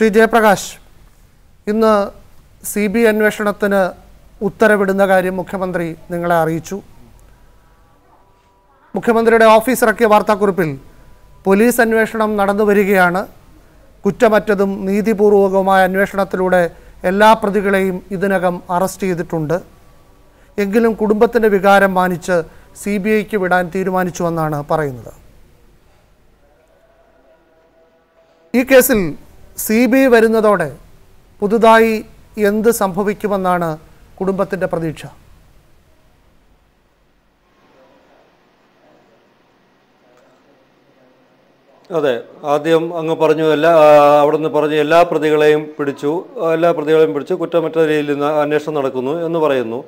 ശ്രീ ജയപ്രകാശ് ഇന്ന് C B അന്വേഷണത്തിന് ഉത്തരവിടുന്ന കാര്യം മുഖ്യമന്ത്രി നിങ്ങളെ അറിയിച്ചു മുഖ്യമന്ത്രിയുടെ ഓഫീസ് ഇറക്കിയ വാർത്താക്കുറിപ്പിൽ പോലീസ് അന്വേഷണം നടന്നു വരികയാണ് കുറ്റമറ്റതും നീതിപൂർവകവുമായ അന്വേഷണത്തിലൂടെ എല്ലാ പ്രതികളെയും ഇതിനകം അറസ്റ്റ് ചെയ്തിട്ടുണ്ട് എങ്കിലും കുടുംബത്തിൻ്റെ വികാരം മാനിച്ച് സി ബി ഐക്ക് വിടാൻ തീരുമാനിച്ചുവെന്നാണ് പറയുന്നത് ഈ കേസിൽ സി ബി വരുന്നതോടെ പുതുതായി എന്ത് സംഭവിക്കുമെന്നാണ് കുടുംബത്തിൻ്റെ പ്രതീക്ഷ അതെ ആദ്യം അങ്ങ് പറഞ്ഞു എല്ലാ അവിടുന്ന് പറഞ്ഞു എല്ലാ പ്രതികളെയും പിടിച്ചു എല്ലാ പ്രതികളെയും പിടിച്ചു കുറ്റമറ്റ രീതിയിൽ അന്വേഷണം നടക്കുന്നു എന്ന് പറയുന്നു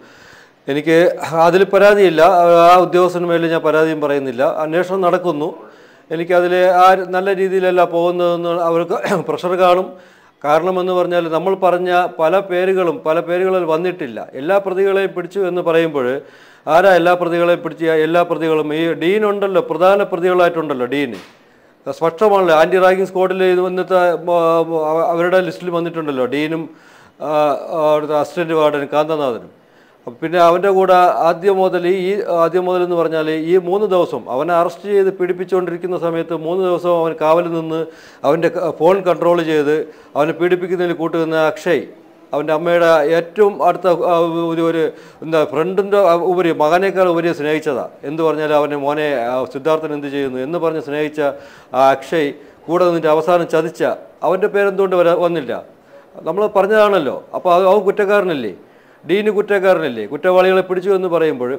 എനിക്ക് അതിൽ പരാതിയില്ല ആ ഉദ്യോഗസ്ഥന് മേലിൽ ഞാൻ പരാതിയും പറയുന്നില്ല അന്വേഷണം നടക്കുന്നു എനിക്കതിൽ ആ നല്ല രീതിയിലല്ല പോകുന്നതെന്ന് അവർക്ക് പ്രഷർ കാണും കാരണമെന്ന് പറഞ്ഞാൽ നമ്മൾ പറഞ്ഞ പല പേരുകളും പല പേരുകളിൽ വന്നിട്ടില്ല എല്ലാ പ്രതികളെയും പിടിച്ചു എന്ന് പറയുമ്പോൾ ആരാ എല്ലാ പ്രതികളെയും പിടിച്ച എല്ലാ പ്രതികളും ഈ ഡീൻ ഉണ്ടല്ലോ പ്രധാന പ്രതികളായിട്ടുണ്ടല്ലോ ഡീന് സ്പഷ്ടമാണല്ലോ ആൻറ്റി റാഗിങ് സ്ക്വാഡിൽ ഇത് വന്നിട്ട് അവരുടെ ലിസ്റ്റിൽ വന്നിട്ടുണ്ടല്ലോ ഡീനും അസിസ്റ്റൻറ്റ് വാർഡനും കാന്തനാഥനും പിന്നെ അവൻ്റെ കൂടെ ആദ്യം മുതൽ ഈ ആദ്യം മുതൽ എന്ന് പറഞ്ഞാൽ ഈ മൂന്ന് ദിവസം അവനെ അറസ്റ്റ് ചെയ്ത് പീഡിപ്പിച്ചുകൊണ്ടിരിക്കുന്ന സമയത്ത് മൂന്ന് ദിവസം അവൻ കാവലിൽ നിന്ന് അവൻ്റെ ഫോൺ കൺട്രോൾ ചെയ്ത് അവനെ പീഡിപ്പിക്കുന്നതിൽ കൂട്ടുകുന്ന അക്ഷയ് അവൻ്റെ അമ്മയുടെ ഏറ്റവും അടുത്ത ഒരു ഒരു എന്താ ഫ്രണ്ടിൻ്റെ ഉപരി മകനേക്കാൾ ഉപരി സ്നേഹിച്ചതാണ് എന്ന് പറഞ്ഞാൽ അവൻ്റെ മോനെ സിദ്ധാർത്ഥൻ എന്ത് ചെയ്യുന്നു എന്ന് പറഞ്ഞ് സ്നേഹിച്ച ആ അക്ഷയ് കൂടെ നിന്നിട്ട് അവസാനം ചതിച്ച അവൻ്റെ പേരെന്തുകൊണ്ട് വരാ വന്നില്ല നമ്മൾ പറഞ്ഞതാണല്ലോ അപ്പോൾ അവൻ കുറ്റക്കാരനല്ലേ ഡീന് കുറ്റക്കാരനല്ലേ കുറ്റവാളികളെ പിടിച്ചു എന്ന് പറയുമ്പോൾ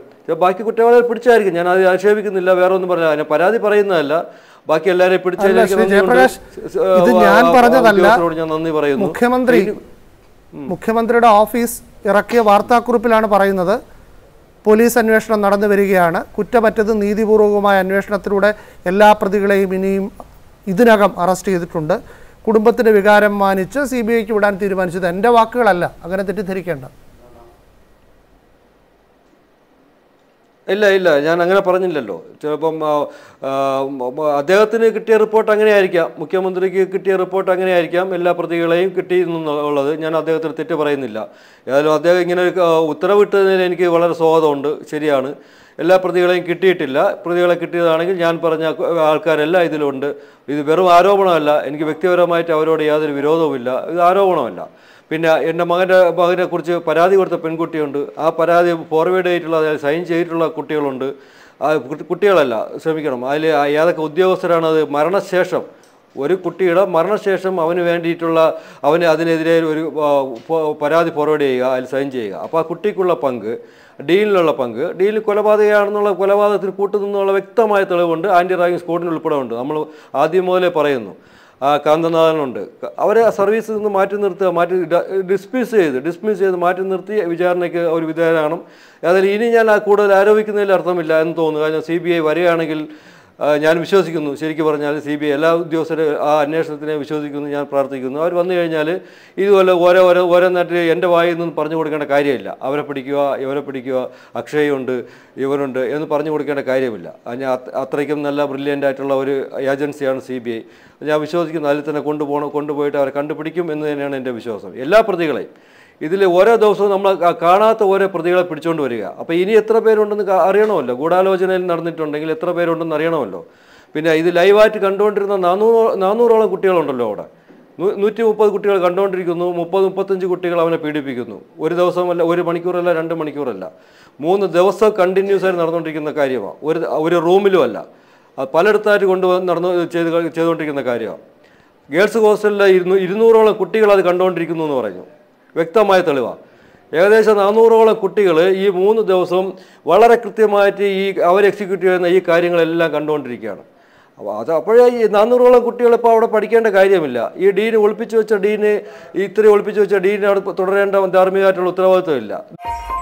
ബാക്കി കുറ്റവാളികൾ പിടിച്ചായിരിക്കും ഞാൻ അത് ആക്ഷേപിക്കുന്നില്ല വേറെ ഒന്നും പറഞ്ഞില്ല ഞാൻ പരാതി പറയുന്നതല്ല ബാക്കി എല്ലാവരെയും പിടിച്ചോട് ഞാൻ നന്ദി പറയുന്നു മുഖ്യമന്ത്രി മുഖ്യമന്ത്രിയുടെ ഓഫീസ് ഇറക്കിയ വാർത്താക്കുറിപ്പിലാണ് പറയുന്നത് പോലീസ് അന്വേഷണം നടന്നു വരികയാണ് കുറ്റപറ്റത് നീതിപൂർവകമായ അന്വേഷണത്തിലൂടെ എല്ലാ പ്രതികളെയും ഇനിയും ഇതിനകം അറസ്റ്റ് ചെയ്തിട്ടുണ്ട് കുടുംബത്തിൻ്റെ വികാരം മാനിച്ച് സി ബി ഐക്ക് വിടാൻ തീരുമാനിച്ചത് എൻ്റെ വാക്കുകളല്ല അങ്ങനെ തെറ്റിദ്ധരിക്കേണ്ട ഇല്ല ഇല്ല ഞാൻ അങ്ങനെ പറഞ്ഞില്ലല്ലോ ചിലപ്പം അദ്ദേഹത്തിന് കിട്ടിയ റിപ്പോർട്ട് അങ്ങനെയായിരിക്കാം മുഖ്യമന്ത്രിക്ക് കിട്ടിയ റിപ്പോർട്ട് അങ്ങനെയായിരിക്കാം എല്ലാ പ്രതികളെയും കിട്ടി എന്നുള്ളത് ഞാൻ അദ്ദേഹത്തിന് തെറ്റ് പറയുന്നില്ല ഏതായാലും അദ്ദേഹം ഇങ്ങനെ ഉത്തരവിട്ടതിന് എനിക്ക് വളരെ സ്വാഗതമുണ്ട് ശരിയാണ് എല്ലാ പ്രതികളെയും കിട്ടിയിട്ടില്ല പ്രതികളെ കിട്ടിയതാണെങ്കിൽ ഞാൻ പറഞ്ഞ ആൾക്കാരെല്ലാം ഇതിലുണ്ട് ഇത് വെറും ആരോപണമല്ല എനിക്ക് വ്യക്തിപരമായിട്ട് അവരോട് യാതൊരു വിരോധവുമില്ല ഇത് ആരോപണമല്ല പിന്നെ എൻ്റെ മകൻ്റെ മകനെ കുറിച്ച് പരാതി കൊടുത്ത പെൺകുട്ടിയുണ്ട് ആ പരാതി ഫോർവേഡ് ചെയ്തിട്ടുള്ള അതായത് സൈൻ ചെയ്തിട്ടുള്ള കുട്ടികളുണ്ട് കുട്ടികളല്ല ശ്രമിക്കണം അതിൽ ഏതൊക്കെ ഉദ്യോഗസ്ഥരാണ് അത് മരണശേഷം ഒരു കുട്ടിയുടെ മരണശേഷം അവന് വേണ്ടിയിട്ടുള്ള അവന് അതിനെതിരെ ഒരു പരാതി ഫോർവേഡ് ചെയ്യുക അതിൽ സൈൻ ചെയ്യുക അപ്പോൾ ആ കുട്ടിക്കുള്ള പങ്ക് ഡീലിനുള്ള പങ്ക് ഡീൽ കൊലപാതകയാണെന്നുള്ള കൊലപാതകത്തിൽ കൂട്ടുനിന്നുള്ള വ്യക്തമായ തെളിവുണ്ട് ആൻറ്റി റാഗിങ് സ്കോഡിന് ഉൾപ്പെടെ ഉണ്ട് നമ്മൾ ആദ്യം മുതലേ പറയുന്നു കാന്തനാഥനുണ്ട് അവരെ സർവീസിൽ നിന്ന് മാറ്റി നിർത്തുക മാറ്റി ഡിസ്മിസ് ചെയ്ത് ഡിസ്മിസ് ചെയ്ത് മാറ്റി നിർത്തി വിചാരണയ്ക്ക് ഒരു വിധേയനാണ് അതിൽ ഇനി ഞാൻ കൂടുതൽ ആരോപിക്കുന്നതിൽ അർത്ഥമില്ല എന്ന് തോന്നുന്നു കാരണം സി ബി ഐ വരികയാണെങ്കിൽ ഞാൻ വിശ്വസിക്കുന്നു ശരിക്കും പറഞ്ഞാൽ സി ബി ഐ എല്ലാ ഉദ്യോഗസ്ഥരെ ആ അന്വേഷണത്തിനെ വിശ്വസിക്കുന്നു ഞാൻ പ്രാർത്ഥിക്കുന്നു അവർ വന്നു കഴിഞ്ഞാൽ ഇതുപോലെ ഓരോ ഓരോ ഓരോ നാട്ടിൽ എൻ്റെ വായിൽ നിന്ന് പറഞ്ഞു കൊടുക്കേണ്ട കാര്യമില്ല അവരെ പിടിക്കുക ഇവരെ പിടിക്കുക അക്ഷയുണ്ട് ഇവരുണ്ട് എന്ന് പറഞ്ഞു കൊടുക്കേണ്ട കാര്യമില്ല ഞാൻ അത്രയ്ക്കും നല്ല ബ്രില്യൻ്റ് ആയിട്ടുള്ള ഒരു ഏജൻസിയാണ് സി ബി ഐ ഞാൻ വിശ്വസിക്കുന്നു അതിൽ തന്നെ കൊണ്ടുപോകണം കൊണ്ടുപോയിട്ട് അവരെ കണ്ടുപിടിക്കും എന്ന് തന്നെയാണ് എൻ്റെ വിശ്വാസം എല്ലാ പ്രതികളെയും ഇതിൽ ഓരോ ദിവസവും നമ്മൾ കാണാത്ത ഓരോ പ്രതികളെ പിടിച്ചുകൊണ്ട് വരിക അപ്പോൾ ഇനി എത്ര പേരുണ്ടെന്ന് അറിയണമല്ലോ ഗൂഢാലോചനയിൽ നടന്നിട്ടുണ്ടെങ്കിൽ എത്ര പേരുണ്ടെന്ന് അറിയണമല്ലോ പിന്നെ ഇത് ലൈവായിട്ട് കണ്ടുകൊണ്ടിരുന്ന നാനൂറോ നാനൂറോളം കുട്ടികളുണ്ടല്ലോ അവിടെ നൂറ്റി മുപ്പത് കുട്ടികൾ കണ്ടുകൊണ്ടിരിക്കുന്നു മുപ്പത് മുപ്പത്തഞ്ച് കുട്ടികൾ അവനെ പീഡിപ്പിക്കുന്നു ഒരു ദിവസമല്ല ഒരു മണിക്കൂറല്ല രണ്ട് മണിക്കൂറല്ല മൂന്ന് ദിവസം കണ്ടിന്യൂസ് ആയി നടന്നുകൊണ്ടിരിക്കുന്ന കാര്യമാണ് ഒരു ഒരു റൂമിലും അല്ല പലയിടത്തായിട്ട് കൊണ്ടുവന്ന് നടന്നു ചെയ്ത് ചെയ്തുകൊണ്ടിരിക്കുന്ന കാര്യമാണ് ഗേൾസ് ഹോസ്റ്റലിലെ ഇരുന്നൂ ഇരുന്നൂറോളം കുട്ടികൾ അത് കണ്ടുകൊണ്ടിരിക്കുന്നു എന്ന് പറഞ്ഞു വ്യക്തമായ തെളിവാണ് ഏകദേശം നാനൂറോളം കുട്ടികൾ ഈ മൂന്ന് ദിവസവും വളരെ കൃത്യമായിട്ട് ഈ അവർ എക്സിക്യൂട്ട് ചെയ്യുന്ന ഈ കാര്യങ്ങളെല്ലാം കണ്ടുകൊണ്ടിരിക്കുകയാണ് അപ്പോൾ അത് അപ്പോഴേ ഈ നാനൂറോളം കുട്ടികളിപ്പോൾ അവിടെ പഠിക്കേണ്ട കാര്യമില്ല ഈ ഡീന് ഒളിപ്പിച്ചു വെച്ച ഡീന് ഇത്രയും ഒളിപ്പിച്ചു വെച്ച ഡീനെ അവിടെ തുടരേണ്ട ധാർമ്മികമായിട്ടുള്ള ഉത്തരവാദിത്വമില്ല